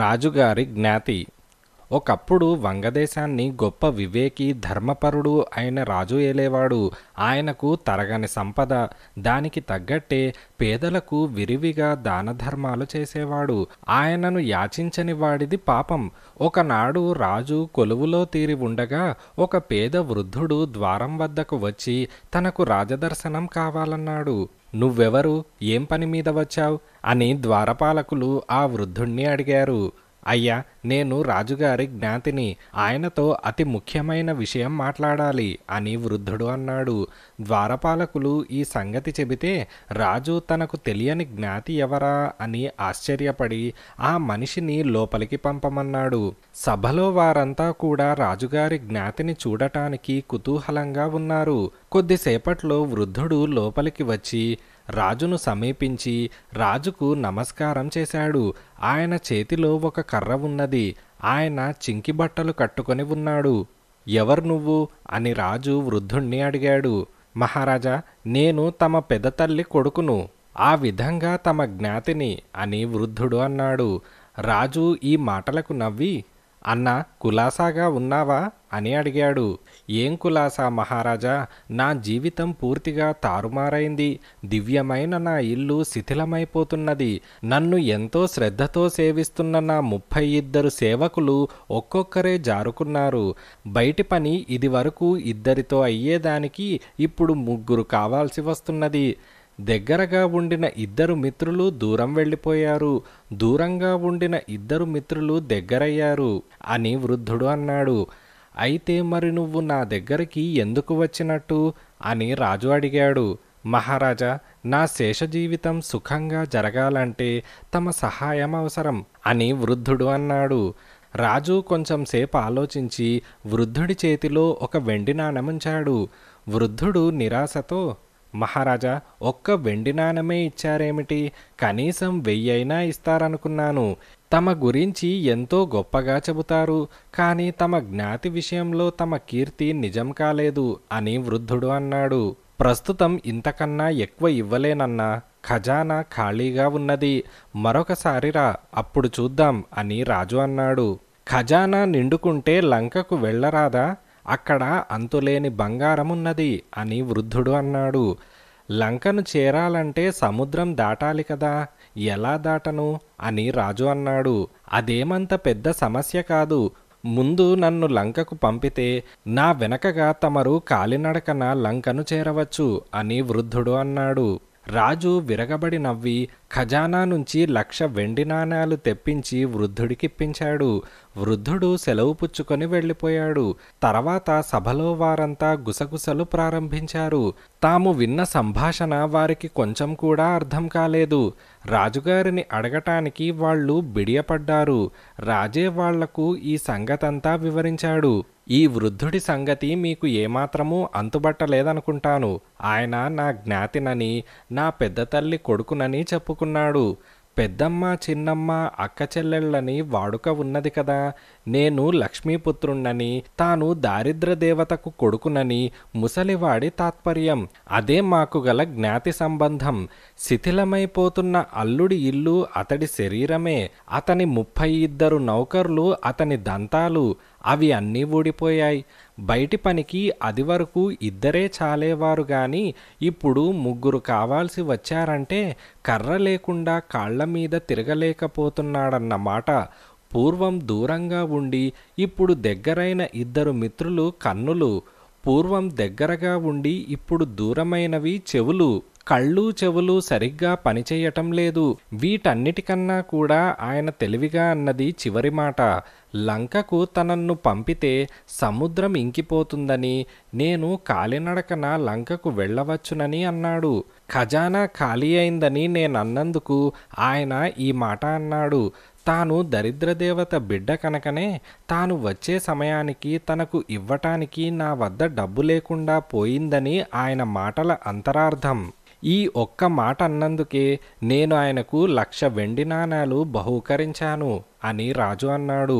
రాజుగారి జ్ఞాతి ఒకప్పుడు వంగదేశాన్ని గొప్ప వివేకి ధర్మపరుడు అయిన రాజు ఏలేవాడు ఆయనకు తరగని సంపద దానికి తగ్గట్టే పేదలకు విరివిగా దానధర్మాలు చేసేవాడు ఆయనను యాచించని వాడిది పాపం ఒకనాడు రాజు కొలువులో తీరి ఉండగా ఒక పేద వృద్ధుడు ద్వారం వద్దకు వచ్చి తనకు రాజదర్శనం కావాలన్నాడు నువ్వెవరు ఏం పని మీద వచ్చావు అని ద్వారపాలకులు ఆ వృద్ధుణ్ణి అడిగారు అయ్యా నేను రాజుగారి జ్ఞాతిని ఆయనతో అతి ముఖ్యమైన విషయం మాట్లాడాలి అని వృద్ధుడు అన్నాడు ద్వారపాలకులు ఈ సంగతి చెబితే రాజు తనకు తెలియని జ్ఞాతి ఎవరా అని ఆశ్చర్యపడి ఆ మనిషిని లోపలికి పంపమన్నాడు సభలో వారంతా కూడా రాజుగారి జ్ఞాతిని చూడటానికి కుతూహలంగా ఉన్నారు కొద్దిసేపట్లో వృద్ధుడు లోపలికి వచ్చి రాజును సమీపించి రాజుకు నమస్కారం చేశాడు ఆయన చేతిలో ఒక కర్ర ఉన్నది ఆయన చింకి బట్టలు కట్టుకొని ఉన్నాడు ఎవరు నువ్వు అని రాజు వృద్ధుణ్ణి అడిగాడు మహారాజా నేను తమ పెదతల్లి కొడుకును ఆ విధంగా తమ జ్ఞాతిని అని వృద్ధుడు అన్నాడు రాజు ఈ మాటలకు నవ్వి అన్న కులాసాగా ఉన్నావా అని అడిగాడు ఏం కులాసా మహారాజా నా జీవితం పూర్తిగా తారుమారైంది దివ్యమైన నా ఇల్లు శిథిలమైపోతున్నది నన్ను ఎంతో శ్రద్ధతో సేవిస్తున్న నా ముప్పై ఇద్దరు సేవకులు ఒక్కొక్కరే జారుకున్నారు బయటి పని ఇదివరకు ఇద్దరితో అయ్యేదానికి ఇప్పుడు ముగ్గురు కావాల్సి వస్తున్నది దగ్గరగా ఉండిన ఇద్దరు మిత్రులు దూరం వెళ్ళిపోయారు దూరంగా ఉండిన ఇద్దరు మిత్రులు దగ్గరయ్యారు అని వృద్ధుడు అన్నాడు అయితే మరి నువ్వు నా దగ్గరికి ఎందుకు వచ్చినట్టు అని రాజు అడిగాడు మహారాజా నా శేష జీవితం సుఖంగా జరగాలంటే తమ సహాయం అవసరం అని వృద్ధుడు అన్నాడు రాజు కొంచెంసేపు ఆలోచించి వృద్ధుడి చేతిలో ఒక వెండి నాణముంచాడు వృద్ధుడు నిరాశతో మహారాజా ఒక్క వెండి నాణమే ఇచ్చారేమిటి కనీసం వెయ్యైనా ఇస్తారనుకున్నాను తమ గురించి ఎంతో గొప్పగా చెబుతారు కానీ తమ జ్ఞాతి విషయంలో తమ కీర్తి నిజం కాలేదు అని వృద్ధుడు అన్నాడు ప్రస్తుతం ఇంతకన్నా ఎక్కువ ఇవ్వలేనన్నా ఖజానా ఖాళీగా ఉన్నది మరొకసారి రా అప్పుడు చూద్దాం అని రాజు అన్నాడు ఖజానా నిండుకుంటే లంకకు వెళ్ళరాదా అక్కడ అంతులేని బంగారమున్నది అని వృద్ధుడు అన్నాడు లంకను చేరాలంటే సముద్రం దాటాలి కదా ఎలా దాటను అని రాజు అన్నాడు అదేమంత పెద్ద సమస్య కాదు ముందు నన్ను లంకకు పంపితే నా వెనకగా తమరు కాలినడకన లంకను చేరవచ్చు అని వృద్ధుడు అన్నాడు రాజు విరగబడి నవ్వి ఖజానా నుంచి లక్ష వెండి నాణాలు తెప్పించి వృద్ధుడికిప్పించాడు వృద్ధుడు సెలవు పుచ్చుకొని వెళ్ళిపోయాడు తర్వాత సభలో వారంతా గుసగుసలు ప్రారంభించారు తాము విన్న సంభాషణ వారికి కొంచెం కూడా అర్థం కాలేదు రాజుగారిని అడగటానికి వాళ్ళు బిడియపడ్డారు రాజే వాళ్లకు ఈ సంగతంతా వివరించాడు ఈ వృద్ధుడి సంగతి మీకు ఏమాత్రమూ అంతుబట్టలేదనుకుంటాను ఆయన నా జ్ఞాతినని నా పెద్ద తల్లి కొడుకునని చెప్పుకు అనుకున్నాడు పెద్దమ్మ చిన్నమ్మ అక్క చెల్లెళ్ళని వాడుక ఉన్నది కదా నేను లక్ష్మీపుత్రుణ్ణని తాను దారిద్ర దేవతకు కొడుకునని ముసలివాడి తాత్పర్యం అదే మాకు గల జ్ఞాతి సంబంధం శిథిలమైపోతున్న అల్లుడి ఇల్లు అతడి శరీరమే అతని ముప్పై ఇద్దరు నౌకర్లు అతని దంతాలు అవి అన్నీ ఊడిపోయాయి బయటి పనికి అది వరకు ఇద్దరే చాలేవారు కానీ ఇప్పుడు ముగ్గురు కావాల్సి వచ్చారంటే కర్ర లేకుండా కాళ్ల మీద తిరగలేకపోతున్నాడన్నమాట పూర్వం దూరంగా ఉండి ఇప్పుడు దగ్గరైన ఇద్దరు మిత్రులు కన్నులు పూర్వం దగ్గరగా ఉండి ఇప్పుడు దూరమైనవి చెవులు కళ్ళు చెవులు సరిగ్గా పనిచేయటం లేదు వీటన్నిటికన్నా కూడా ఆయన తెలివిగా అన్నది చివరి మాట లంకకు తనన్ను పంపితే సముద్రం ఇంకిపోతుందని నేను కాలినడకన లంకకు వెళ్ళవచ్చునని అన్నాడు ఖజానా ఖాళీ అయిందని నేనన్నందుకు ఆయన ఈ మాట అన్నాడు తాను దరిద్రదేవత బిడ్డ కనుకనే తాను వచ్చే సమయానికి తనకు ఇవ్వటానికి నా వద్ద డబ్బు లేకుండా పోయిందని ఆయన మాటల అంతరార్థం ఈ ఒక్క మాట అన్నందుకే నేను ఆయనకు లక్ష వెండి నాణాలు బహూకరించాను అని రాజు అన్నాడు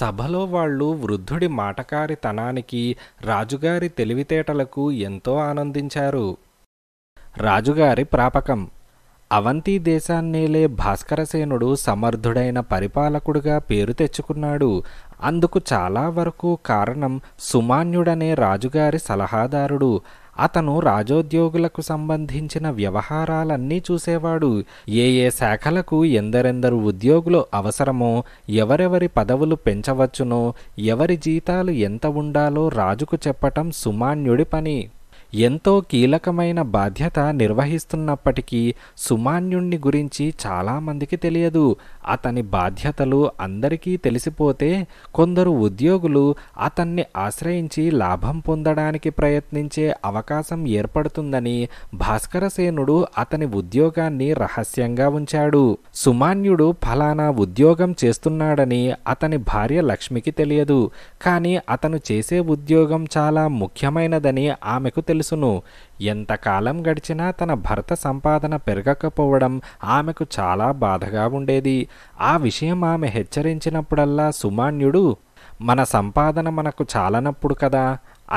సభలో వాళ్ళు వృద్ధుడి మాటకారితనానికి రాజుగారి తెలివితేటలకు ఎంతో ఆనందించారు రాజుగారి ప్రాపకం అవంతి దేశాన్నేలే భాస్కరసేనుడు సమర్థుడైన పరిపాలకుడుగా పేరు తెచ్చుకున్నాడు అందుకు చాలా వరకు కారణం సుమాన్యుడనే రాజుగారి సలహాదారుడు అతను రాజోద్యోగులకు సంబంధించిన వ్యవహారాలన్నీ చూసేవాడు ఏ ఏ శాఖలకు ఎందరెందరు ఉద్యోగులు అవసరమో ఎవరెవరి పదవులు పెంచవచ్చునో ఎవరి జీతాలు ఎంత ఉండాలో రాజుకు చెప్పటం సుమాన్యుడి పని ఎంతో కీలకమైన బాధ్యత నిర్వహిస్తున్నప్పటికీ సుమాన్యుణ్ణి గురించి చాలామందికి తెలియదు అతని బాధ్యతలు అందరికీ తెలిసిపోతే కొందరు ఉద్యోగులు అతన్ని ఆశ్రయించి లాభం పొందడానికి ప్రయత్నించే అవకాశం ఏర్పడుతుందని భాస్కరసేనుడు అతని ఉద్యోగాన్ని రహస్యంగా ఉంచాడు సుమాన్యుడు ఫలానా ఉద్యోగం చేస్తున్నాడని అతని భార్య లక్ష్మికి తెలియదు కానీ అతను చేసే ఉద్యోగం చాలా ముఖ్యమైనదని ఆమెకు తెలియదు తెలుసును ఎంతకాలం గడిచినా తన భర్త సంపాదన పెరగకపోవడం ఆమెకు చాలా బాధగా ఉండేది ఆ విషయం ఆమె హెచ్చరించినప్పుడల్లా సుమాన్యుడు మన సంపాదన మనకు చాలనప్పుడు కదా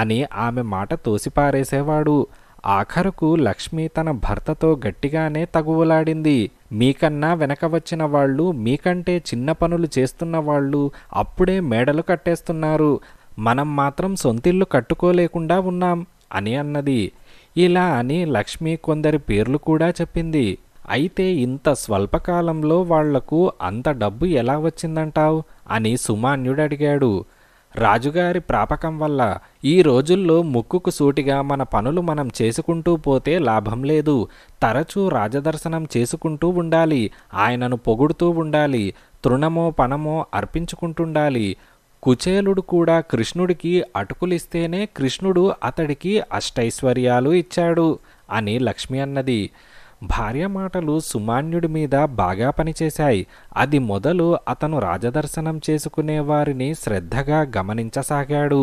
అని ఆమె మాట తోసిపారేసేవాడు ఆఖరుకు లక్ష్మి తన భర్తతో గట్టిగానే తగువులాడింది మీకన్నా వెనక వచ్చిన వాళ్ళు మీకంటే చిన్న పనులు చేస్తున్న వాళ్ళు అప్పుడే మేడలు కట్టేస్తున్నారు మనం మాత్రం సొంతిల్లు కట్టుకోలేకుండా ఉన్నాం అని అన్నది ఇలా అని లక్ష్మి కొందరి పేర్లు కూడా చెప్పింది అయితే ఇంత స్వల్పకాలంలో వాళ్లకు అంత డబ్బు ఎలా వచ్చిందంటావు అని సుమాన్యుడు అడిగాడు రాజుగారి ప్రాపకం వల్ల ఈ రోజుల్లో ముక్కుకు సూటిగా మన పనులు మనం చేసుకుంటూ పోతే లాభం లేదు తరచూ రాజదర్శనం చేసుకుంటూ ఉండాలి ఆయనను పొగుడుతూ ఉండాలి తృణమో పణమో అర్పించుకుంటుండాలి కుచేలుడు కూడా కృష్ణుడికి అటుకులిస్తేనే కృష్ణుడు అతడికి అష్టైశ్వర్యాలు ఇచ్చాడు అని లక్ష్మి అన్నది భార్య మాటలు సుమాన్యుడి మీద బాగా పనిచేశాయి అది మొదలు అతను రాజదర్శనం చేసుకునే వారిని శ్రద్ధగా గమనించసాగాడు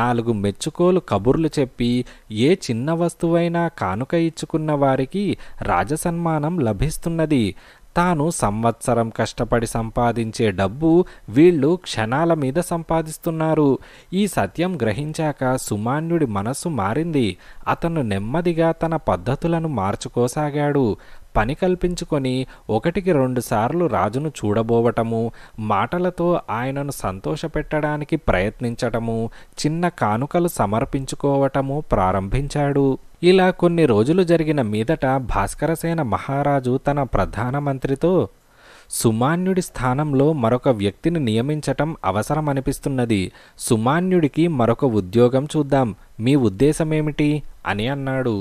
నాలుగు మెచ్చుకోలు కబుర్లు చెప్పి ఏ చిన్న వస్తువైనా కానుక ఇచ్చుకున్న వారికి రాజసన్మానం లభిస్తున్నది తాను సంవత్సరం కష్టపడి సంపాదించే డబ్బు వీళ్ళు క్షణాల మీద సంపాదిస్తున్నారు ఈ సత్యం గ్రహించాక సుమాన్యుడి మనస్సు మారింది అతను నెమ్మదిగా తన పద్ధతులను మార్చుకోసాగాడు పని కల్పించుకొని ఒకటికి రెండుసార్లు రాజును చూడబోవటము మాటలతో ఆయనను సంతోషపెట్టడానికి ప్రయత్నించటము చిన్న కానుకలు సమర్పించుకోవటము ప్రారంభించాడు ఇలా కొన్ని రోజులు జరిగిన మీదట భాస్కరసేన మహారాజు తన ప్రధానమంత్రితో సుమాన్యుడి స్థానంలో మరొక వ్యక్తిని నియమించటం అవసరమనిపిస్తున్నది సుమాన్యుడికి మరొక ఉద్యోగం చూద్దాం మీ ఉద్దేశమేమిటి అని అన్నాడు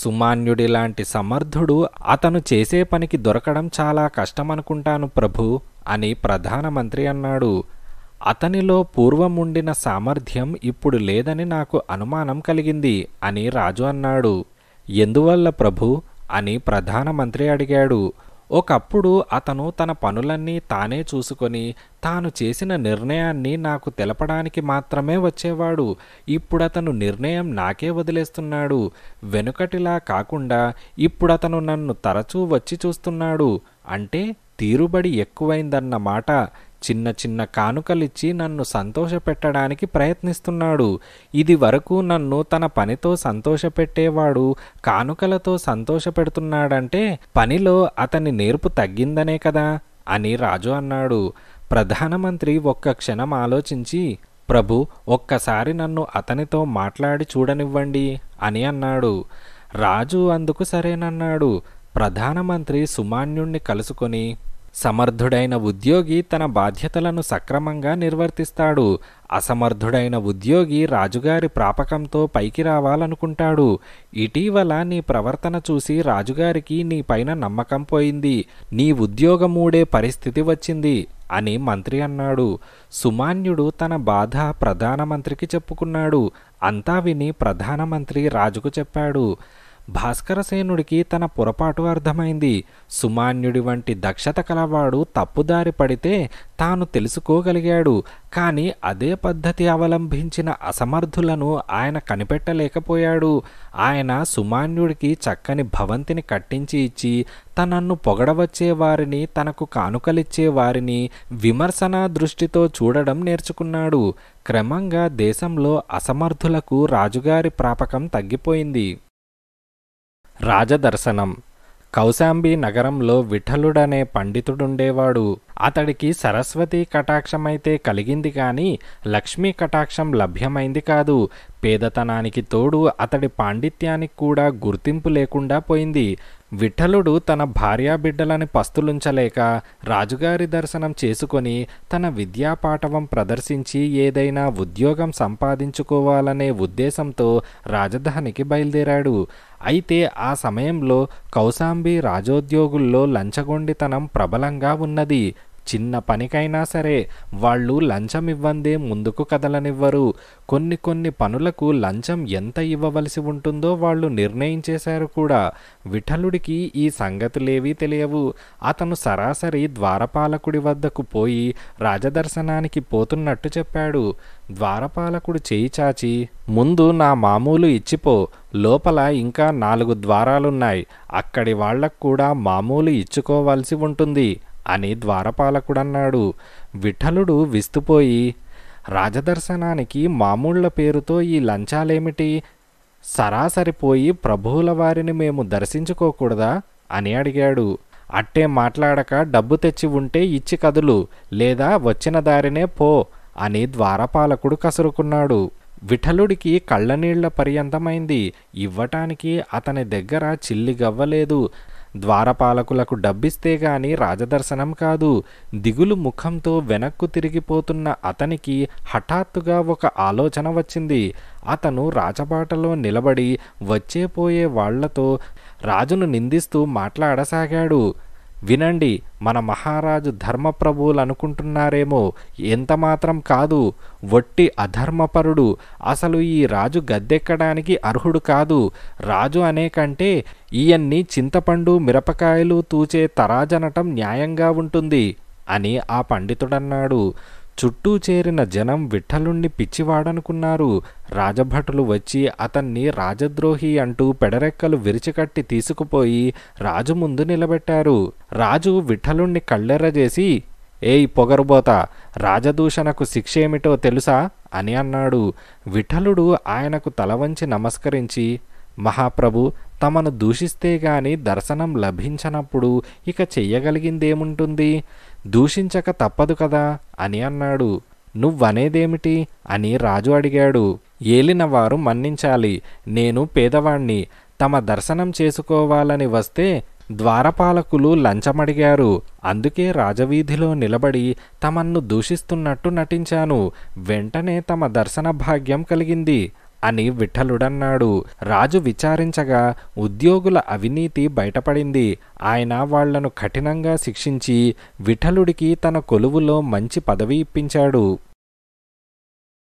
సుమాన్యుడి లాంటి సమర్థుడు అతను చేసే పనికి దొరకడం చాలా కష్టమనుకుంటాను ప్రభు అని ప్రధానమంత్రి అన్నాడు అతనిలో పూర్వముండిన సామర్థ్యం ఇప్పుడు లేదని నాకు అనుమానం కలిగింది అని రాజు అన్నాడు ఎందువల్ల ప్రభు అని ప్రధానమంత్రి అడిగాడు ఒకప్పుడు అతను తన పనులన్నీ తానే చూసుకొని తాను చేసిన నిర్ణయాన్ని నాకు తెలపడానికి మాత్రమే వచ్చేవాడు ఇప్పుడతను నిర్ణయం నాకే వదిలేస్తున్నాడు వెనుకటిలా కాకుండా ఇప్పుడతను నన్ను తరచూ వచ్చి చూస్తున్నాడు అంటే తీరుబడి ఎక్కువైందన్నమాట చిన్న చిన్న కానుకలిచ్చి నన్ను సంతోషపెట్టడానికి ప్రయత్నిస్తున్నాడు ఇది వరకు నన్ను తన పనితో సంతోషపెట్టేవాడు కానుకలతో సంతోషపెడుతున్నాడంటే పనిలో అతని నేర్పు తగ్గిందనే కదా అని రాజు అన్నాడు ప్రధానమంత్రి ఒక్క క్షణం ఆలోచించి ప్రభు ఒక్కసారి నన్ను అతనితో మాట్లాడి చూడనివ్వండి అని అన్నాడు రాజు అందుకు సరేనన్నాడు ప్రధానమంత్రి సుమాన్యుణ్ణి కలుసుకొని సమర్థుడైన ఉద్యోగి తన బాధ్యతలను సక్రమంగా నిర్వర్తిస్తాడు అసమర్థుడైన ఉద్యోగి రాజుగారి ప్రాపకంతో పైకి రావాలనుకుంటాడు ఇటీవల నీ ప్రవర్తన చూసి రాజుగారికి నీ పైన నమ్మకం పోయింది నీ ఉద్యోగమూడే పరిస్థితి వచ్చింది అని మంత్రి అన్నాడు సుమాన్యుడు తన బాధ ప్రధానమంత్రికి చెప్పుకున్నాడు అంతా విని ప్రధానమంత్రి రాజుకు చెప్పాడు భాస్కరసేనుడికి తన పొరపాటు అర్థమైంది సుమాన్యుడి వంటి దక్షత కలవాడు తప్పుదారి పడితే తాను తెలుసుకోగలిగాడు కానీ అదే పద్ధతి అవలంబించిన అసమర్థులను ఆయన కనిపెట్టలేకపోయాడు ఆయన సుమాన్యుడికి చక్కని భవంతిని కట్టించి ఇచ్చి తనన్ను పొగడవచ్చే వారిని తనకు కానుకలిచ్చే వారిని విమర్శనా దృష్టితో చూడడం నేర్చుకున్నాడు క్రమంగా దేశంలో అసమర్థులకు రాజుగారి ప్రాపకం తగ్గిపోయింది రాజదర్శనం కౌశాంబి నగరంలో విఠలుడనే పండితుడుండేవాడు అతడికి సరస్వతి కటాక్షమైతే కలిగింది కానీ లక్ష్మీ కటాక్షం లభ్యమైంది కాదు పేదతనానికి తోడు అతడి పాండిత్యానికి కూడా గుర్తింపు లేకుండా పోయింది విఠలుడు తన భార్యాబిడ్డలని పస్తులుంచలేక రాజుగారి దర్శనం చేసుకొని తన విద్యాపాఠవం ప్రదర్శించి ఏదైనా ఉద్యోగం సంపాదించుకోవాలనే ఉద్దేశంతో రాజధానికి బయలుదేరాడు అయితే ఆ సమయంలో కౌశాంబి రాజోద్యోగుల్లో లంచగొండితనం ప్రబలంగా ఉన్నది చిన్న పనికైనా సరే వాళ్ళు లంచం ఇవ్వందే ముందుకు కదలనివ్వరు కొన్ని కొన్ని పనులకు లంచం ఎంత ఇవ్వవలసి ఉంటుందో వాళ్ళు నిర్ణయించేశారు కూడా విఠలుడికి ఈ సంగతులేవీ తెలియవు అతను సరాసరి ద్వారపాలకుడి వద్దకు పోయి రాజదర్శనానికి పోతున్నట్టు చెప్పాడు ద్వారపాలకుడు చేయి చాచి ముందు నా మామూలు ఇచ్చిపో లోపల ఇంకా నాలుగు ద్వారాలున్నాయి అక్కడి వాళ్లకు కూడా మామూలు ఇచ్చుకోవాల్సి ఉంటుంది అని ద్వారపాలకుడన్నాడు విఠలుడు విస్తుపోయి రాజదర్శనానికి మామూళ్ల పేరుతో ఈ లంచాలేమిటి సరాసరిపోయి ప్రభువుల వారిని మేము దర్శించుకోకూడదా అని అడిగాడు అట్టే మాట్లాడక డబ్బు తెచ్చి ఉంటే ఇచ్చి కదులు లేదా వచ్చిన దారినే పో అని ద్వారపాలకుడు కసురుకున్నాడు విఠలుడికి కళ్ళనీళ్ల పర్యంతమైంది ఇవ్వటానికి అతని దగ్గర చిల్లి గవ్వలేదు ద్వారపాలకులకు డబ్బిస్తే గాని రాజదర్శనం కాదు దిగులు ముఖంతో వెనక్కు తిరిగిపోతున్న అతనికి హఠాత్తుగా ఒక ఆలోచన వచ్చింది అతను రాజబాటలో నిలబడి వచ్చేపోయే వాళ్లతో రాజును నిందిస్తూ మాట్లాడసాగాడు వినండి మన మహారాజు ధర్మప్రభువులు అనుకుంటున్నారేమో ఎంతమాత్రం కాదు వట్టి అధర్మపరుడు అసలు ఈ రాజు గద్దెక్కడానికి అర్హుడు కాదు రాజు అనే కంటే ఈయన్ని చింతపండు మిరపకాయలు తూచే తరాజనటం న్యాయంగా ఉంటుంది అని ఆ పండితుడన్నాడు చుట్టూ చేరిన జనం విఠలుణ్ణి పిచ్చివాడనుకున్నారు రాజభటులు వచ్చి అతన్ని రాజద్రోహి అంటూ పెడరెక్కలు విరిచికట్టి తీసుకుపోయి రాజు ముందు నిలబెట్టారు రాజు విఠలుణ్ణి కళ్ళెర్రజేసి ఏయ్ పొగరుబోత రాజదూషణకు శిక్ష ఏమిటో తెలుసా అని అన్నాడు విఠలుడు ఆయనకు తలవంచి నమస్కరించి మహాప్రభు తమను దూషిస్తే గాని దర్శనం లభించనప్పుడు ఇక చెయ్యగలిగిందేముంటుంది దూషించక తప్పదు కదా అని అన్నాడు నువ్వనేదేమిటి అని రాజు అడిగాడు ఏలినవారు మన్నించాలి నేను పేదవాణ్ణి తమ దర్శనం చేసుకోవాలని వస్తే ద్వారపాలకులు లంచమడిగారు అందుకే రాజవీధిలో నిలబడి తమన్ను దూషిస్తున్నట్టు నటించాను వెంటనే తమ దర్శన భాగ్యం కలిగింది అని విఠలుడన్నాడు రాజు విచారించగా ఉద్యోగుల అవినీతి బయటపడింది ఆయన వాళ్లను కఠినంగా శిక్షించి విఠలుడికి తన కొలువులో మంచి పదవి ఇప్పించాడు